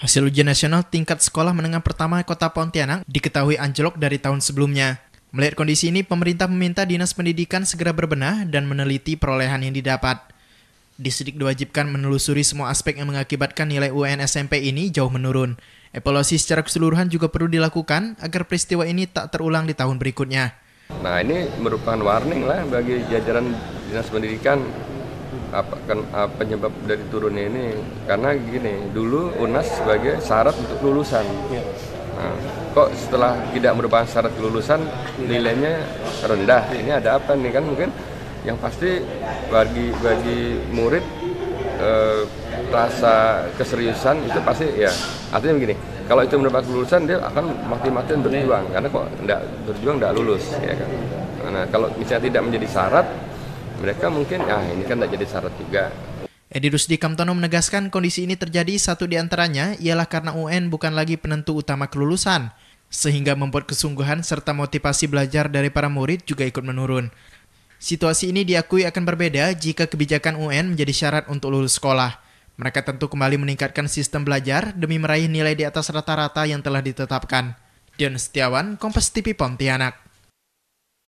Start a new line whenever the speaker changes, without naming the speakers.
Hasil ujian nasional tingkat sekolah menengah pertama kota Pontianak diketahui anjlok dari tahun sebelumnya. Melihat kondisi ini, pemerintah meminta Dinas Pendidikan segera berbenah dan meneliti perolehan yang didapat. Disidik diwajibkan menelusuri semua aspek yang mengakibatkan nilai UN SMP ini jauh menurun. Evaluasi secara keseluruhan juga perlu dilakukan agar peristiwa ini tak terulang di tahun berikutnya.
Nah ini merupakan warning lah bagi jajaran Dinas Pendidikan apa kan penyebab dari turunnya ini karena gini dulu UNAS sebagai syarat untuk lulusan iya. nah, kok setelah tidak merupakan syarat lulusan nilainya rendah ini ada apa nih kan mungkin yang pasti bagi bagi murid eh, rasa keseriusan itu pasti ya artinya begini kalau itu merupakan lulusan dia akan mati-matian iya. berjuang karena kok tidak berjuang tidak lulus ya kan nah kalau misalnya tidak menjadi syarat mereka mungkin ah ini kan tidak jadi syarat juga
Edi Rusdi Kamtono menegaskan kondisi ini terjadi satu di antaranya ialah karena UN bukan lagi penentu utama kelulusan, sehingga membuat kesungguhan serta motivasi belajar dari para murid juga ikut menurun. Situasi ini diakui akan berbeda jika kebijakan UN menjadi syarat untuk lulus sekolah. Mereka tentu kembali meningkatkan sistem belajar demi meraih nilai di atas rata-rata yang telah ditetapkan. Dion Setiawan, Kompas TV Pontianak.